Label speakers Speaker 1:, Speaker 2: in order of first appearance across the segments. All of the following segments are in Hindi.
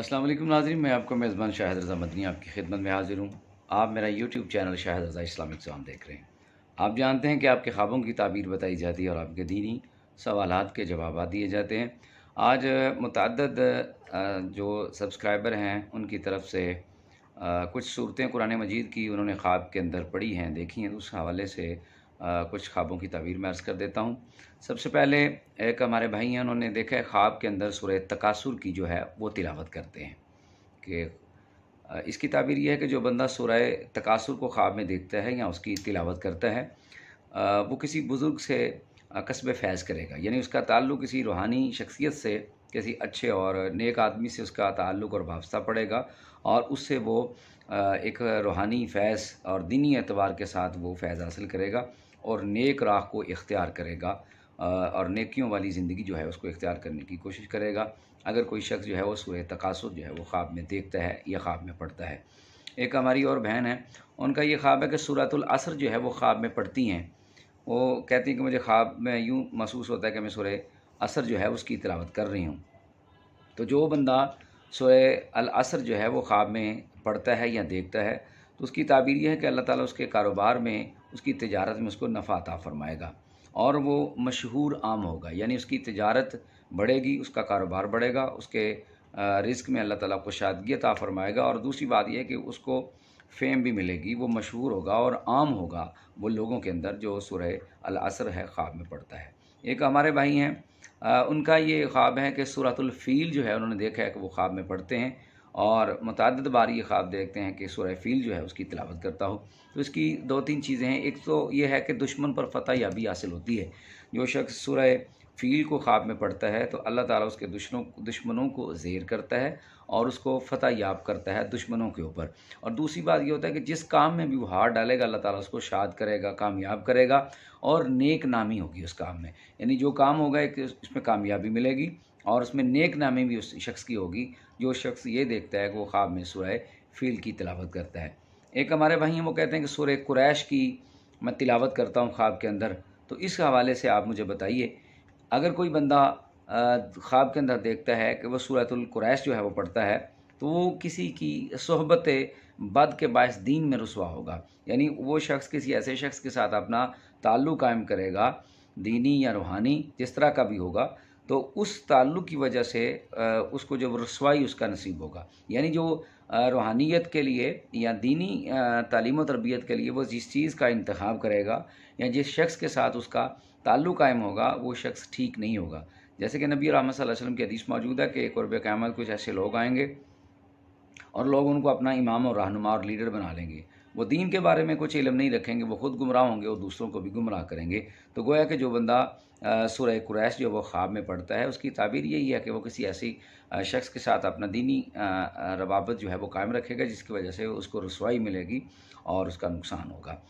Speaker 1: असलम नाजरीन मैं आपका मेज़बान शाहिद रज़ा मदनी आपकी खिदमत में हाजिर हूँ आप मेरा YouTube channel Shahid Raza Islamic सवाल देख रहे हैं आप जानते हैं कि आपके ख्वाबों की ताबीर बताई जाती है और आपके दीनी सवाल के जवाब दिए जाते हैं आज मतद जो सब्सक्राइबर हैं उनकी तरफ से कुछ सूरतें कुरान मजीद की उन्होंने ख्वाब के अंदर पढ़ी हैं देखी हैं तो उस हवाले से कुछ ख्वाबों की तवीर मैं अर्ज़ कर देता हूँ सबसे पहले एक हमारे भाई हैं उन्होंने देखा है ख्वाब के अंदर सुरह तकासुर की जो है वो तिलावत करते हैं कि इसकी तबीर यह है कि जो बंदा सुरह तकासुर को ख्वाब में देखता है या उसकी तिलावत करता है वो किसी बुज़ुर्ग से कस्ब फैज़ करेगा यानी उसका ताल्लुक़ किसी रूहानी शख्सियत से किसी अच्छे और नेक आदमी से उसका ताल्लुक़ और वाबस्ता पड़ेगा और उससे वो एक रूहानी फैज़ और दीनी एतबार के साथ वो फैज़ हासिल करेगा और नेक राह को इख्तियार करेगा और नेकियों वाली ज़िंदगी जो है उसको इख्तियार करने की कोशिश करेगा अगर कोई शख्स जो है वो सूर्य तकासुद जो है वो ख्वाब में देखता है या ख्वाब में पढ़ता है एक हमारी और बहन है उनका ये ख्वाब है कि असर जो है वो ख्वाब में पढ़ती हैं वो कहती हैं कि मुझे ख्वाब में यूँ महसूस होता है कि मैं सूर्य असर जो है उसकी तलावत कर रही हूँ तो जो बंदा सूर्य असर जो है वो ख्वाब में पढ़ता है या देखता है उसकी ताबीर यह है कि अल्लाह ताला उसके कारोबार में उसकी तजारत में उसको नफ़ा अता फ़रमाएगा और वो मशहूर आम होगा यानी उसकी तजारत बढ़ेगी उसका कारोबार बढ़ेगा उसके रिस्क में अल्लाह ताला को शादगी अता फ़रमाएगा और दूसरी बात यह है कि उसको फेम भी मिलेगी वो मशहूर होगा और आम होगा वो लोगों के अंदर जो सुरह असर है ख्वाब में पड़ता है एक हमारे भाई हैं उनका ये ख्वाब है कि सूरतुल्फ़ील जो है उन्होंने देखा है कि वो ख्वाब में पढ़ते हैं और मतद बार ये ख्वाब देखते हैं कि सुरह फील जो है उसकी तलावत करता हो तो इसकी दो तीन चीज़ें हैं एक तो ये है कि दुश्मन पर फतह याबी हासिल होती है जो शख्स सुरह फील को ख्वाब में पढ़ता है तो अल्लाह ताला उसके दुश्मनों दुश्मनों को जेर करता है और उसको फतह याब करता है दुश्मनों के ऊपर और दूसरी बात ये होता है कि जिस काम में भी वो हार डालेगा अल्लाह ताला उसको शाद करेगा कामयाब करेगा और नेक नामी होगी उस काम में यानी जो काम होगा एक उसमें कामयाबी मिलेगी और उसमें नेक नामी भी उस शख्स की होगी जो शख्स ये देखता है कि वो ख्वाब में सुरह फील की तिलावत करता है एक हमारे भाई हैं वो कहते हैं कि सुरह कुरैश की मैं तिलावत करता हूँ ख्वाब के अंदर तो इस हवाले से आप मुझे बताइए अगर कोई बंदा ख्वाब के अंदर देखता है कि वह सूरतुल कुरैश जो है वो पढ़ता है तो वो किसी की सहबत बद के बायस दीन में रसवा होगा यानी वो शख्स किसी ऐसे शख्स के साथ अपना ताल्लुक़ कायम करेगा दीनी या रूहानी जिस तरह का भी होगा तो उस ताल्लुक़ की वजह से उसको जब रसवाई उसका नसीब होगा यानी जो रूहानियत के लिए या दीनी तालीम तरबियत के लिए वो जिस चीज़ का इंतखब करेगा या जिस शख्स के साथ उसका ताल्लुक़ कायम होगा वो शख्स ठीक नहीं होगा जैसे कि नबी रहमत वसलम की हदीस मौजूद है कि और क़्यामत कुछ ऐसे लोग आएंगे और लोग उनको अपना इमाम और रहनुमा और लीडर बना लेंगे वो दीन के बारे में कुछ इलम नहीं रखेंगे वो खुद गुमराह होंगे और दूसरों को भी गुमराह करेंगे तो गोया कि जो बंदा सुरह क्रैश जो वो ख्वाब में पढ़ता है उसकी ताबीर यही है कि वो किसी ऐसी शख्स के साथ अपना दीनी रवाबत जो है वो कायम रखेगा जिसकी वजह से उसको रसवाई मिलेगी और उसका नुकसान होगा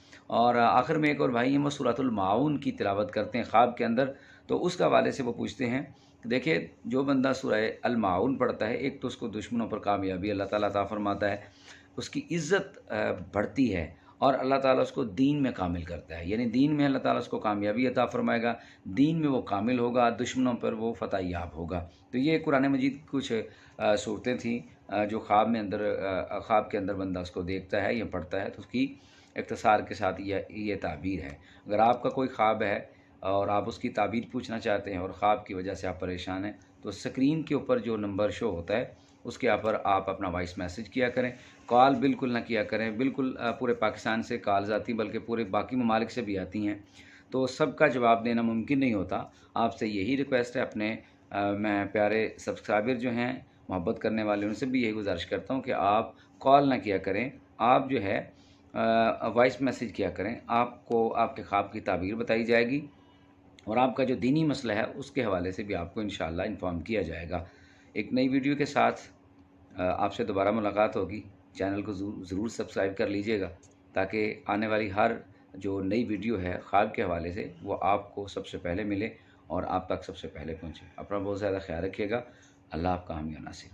Speaker 1: और आखिर में एक और भाई हम सूरतमाउन की तिलावत करते हैं ख्वाब के अंदर तो उस हवाले से वो पूछते हैं देखिए जो बंदा सुरह अलमाउन पढ़ता है एक तो उसको दुश्मनों पर कामयाबी अल्लाह ताली ता फरमाता है उसकी इज़्ज़त बढ़ती है और अल्लाह ताला उसको दीन में कामिल करता है यानी दीन में अल्लाह ताला उसको कामयाबी अता फरमाएगा दीन में वो कामिल होगा दुश्मनों पर वो फ़तह याब होगा तो ये कुरान मजीद कुछ सूरतें थी जो ख्वाब में अंदर ख्वाब के अंदर बंदा उसको देखता है या पढ़ता है तो उसकी इकतसार के साथ यह ये ताबीर है अगर आपका कोई ख्वाब है और आप उसकी ताबीर पूछना चाहते हैं और ख्वाब की वजह से आप परेशान हैं तो स्क्रीन के ऊपर जो नंबर शो होता है उसके यहाँ पर आप अपना वॉइस मैसेज किया करें कॉल बिल्कुल ना किया करें बिल्कुल पूरे पाकिस्तान से कॉल्स आती बल्कि पूरे बाकी ममालिक से भी आती हैं तो सबका जवाब देना मुमकिन नहीं होता आपसे यही रिक्वेस्ट है अपने आ, मैं प्यारे सब्सक्राइबर जो हैं मोहब्बत करने वाले उनसे भी यही गुजारिश करता हूँ कि आप कॉल ना किया करें आप जो है वॉइस मैसेज किया करें आपको आपके ख्वाब की ताबीर बताई जाएगी और आपका जो दीनी मसला है उसके हवाले से भी आपको इन इन्फॉर्म किया जाएगा एक नई वीडियो के साथ आपसे दोबारा मुलाकात होगी चैनल को ज़रूर सब्सक्राइब कर लीजिएगा ताकि आने वाली हर जो नई वीडियो है ख्वाब के हवाले से वो आपको सबसे पहले मिले और आप तक सबसे पहले पहुँचे अपना बहुत ज़्यादा ख्याल रखिएगा अल्लाह आपका हमिया नासिर